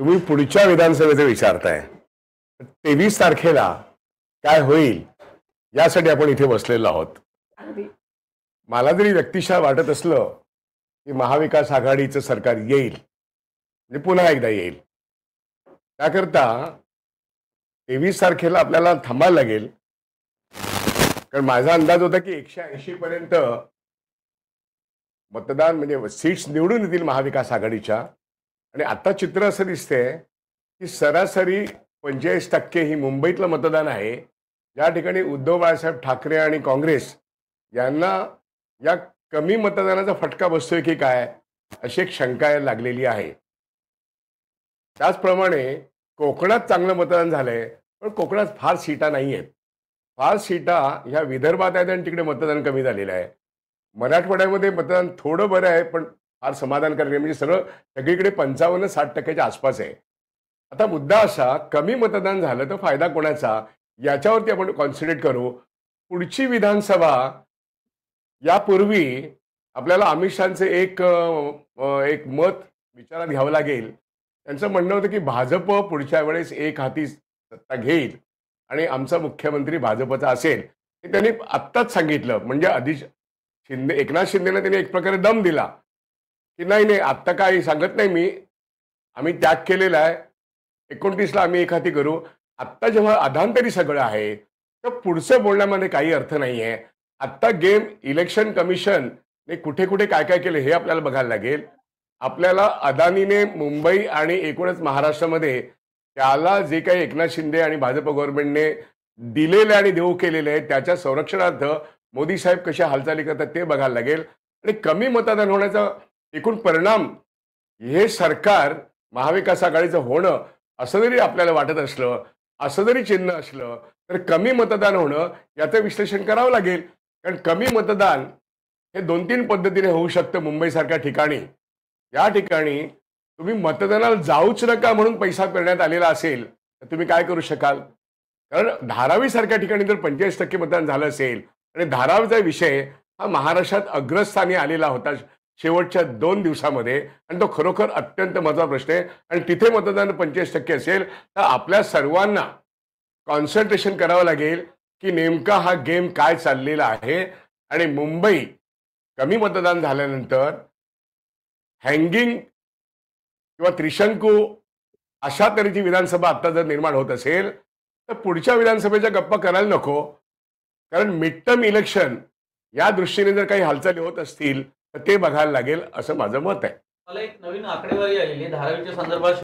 तुम्ही पुढच्या विधानसभेचं विचारताय तेवीस तारखेला काय होईल यासाठी आपण इथे बसलेलो आहोत मला जरी व्यक्तिशः वाटत असलं की महाविकास आघाडीचं सरकार येईल म्हणजे पुन्हा एकदा येईल त्याकरता तेवीस तारखेला आपल्याला थांबायला लागेल कारण माझा अंदाज होता की एकशे ऐंशी पर्यंत मतदान म्हणजे सीट्स निवडून येतील महाविकास आघाडीच्या आणि आता चित्र असं दिसतंय की सरासरी पंचेचाळीस टक्के ही मुंबईतलं मतदान आहे ज्या ठिकाणी उद्धव बाळासाहेब ठाकरे आणि काँग्रेस यांना या कमी मतदानाचा फटका बसतोय की काय अशी एक शंका लागलेली आहे त्याचप्रमाणे कोकणात चांगलं मतदान झालंय पण कोकणात फार सीटा नाही आहेत फार सीटा ह्या विदर्भात आहेत आणि तिकडे मतदान कमी झालेलं आहे मराठवाड्यामध्ये मतदान थोडं बरं आहे पण फार करणे म्हणजे सगळं सगळीकडे पंचावन्न साठ टक्क्याच्या आसपास आहे आता मुद्दा असा कमी मतदान झालं तर फायदा कोणाचा याच्यावरती आपण कॉन्सन्ट्रेट करू पुढची विधानसभा यापूर्वी आपल्याला अमित शहाचं एक एक मत विचारात घ्यावं लागेल त्यांचं म्हणणं होतं की भाजप पुढच्या वेळेस एक हाती सत्ता घेईल आणि आमचा मुख्यमंत्री भाजपचा असेल हे त्यांनी आत्ताच सांगितलं म्हणजे आधी शिंदे एकनाथ शिंदेनं त्यांनी एक प्रकारे दम दिला की नाही नाही आत्ता काही सांगत नाही मी आम्ही त्याग केलेला आहे एकोणतीसला आम्ही एखादी करू आत्ता जेव्हा अधांतरी सगळं आहे तर पुढचं बोलण्यामध्ये काही अर्थ नाही आहे आत्ता गेम इलेक्शन कमिशनने कुठे कुठे काय काय केलं हे आपल्याला बघायला लागेल आपल्याला अदानीने मुंबई आणि एकूणच महाराष्ट्रामध्ये त्याला जे काही एकनाथ शिंदे आणि भाजप गव्हर्नमेंटने दिलेले आणि देऊ केलेले आहे त्याच्या संरक्षणार्थ मोदी साहेब कशा हालचाली करतात ते बघायला लागेल आणि कमी मतदान होण्याचा एकूण परिणाम हे सरकार महाविकास आघाडीचं होणं असं जरी आपल्याला वाटत असलं असं जरी चिन्ह असलं तर कमी मतदान होणं याचं विश्लेषण करावं लागेल कारण कमी मतदान हे दोन तीन पद्धतीने होऊ शकतं मुंबईसारख्या ठिकाणी या ठिकाणी तुम्ही मतदानाला जाऊच नका म्हणून पैसा करण्यात आलेला असेल तर तुम्ही काय करू शकाल कारण धारावीसारख्या ठिकाणी जर पंचेचाळीस टक्के मतदान झालं असेल आणि धारावीचा विषय हा महाराष्ट्रात अग्रस्थानी आलेला होता शेवटच्या दोन दिवसामध्ये आणि तो खरोखर अत्यंत महत्वाचा प्रश्न आहे आणि तिथे मतदान पंचेचाळीस टक्के असेल तर आपल्या सर्वांना कॉन्सन्ट्रेशन करावं लागेल की नेमका हा गेम काय चाललेला आहे आणि मुंबई कमी मतदान झाल्यानंतर हँगिंग किंवा त्रिशंकू अशा तऱ्हेची विधानसभा आत्ता जर निर्माण होत असेल तर पुढच्या विधानसभेच्या गप्पा करायला नको कारण मिड टर्म इलेक्शन या दृष्टीने जर काही हालचाली होत असतील ते बघायला लागेल असं माझं मत आहे मला एक नवीन आकडेवारी आलेली धारावीच्या संदर्भात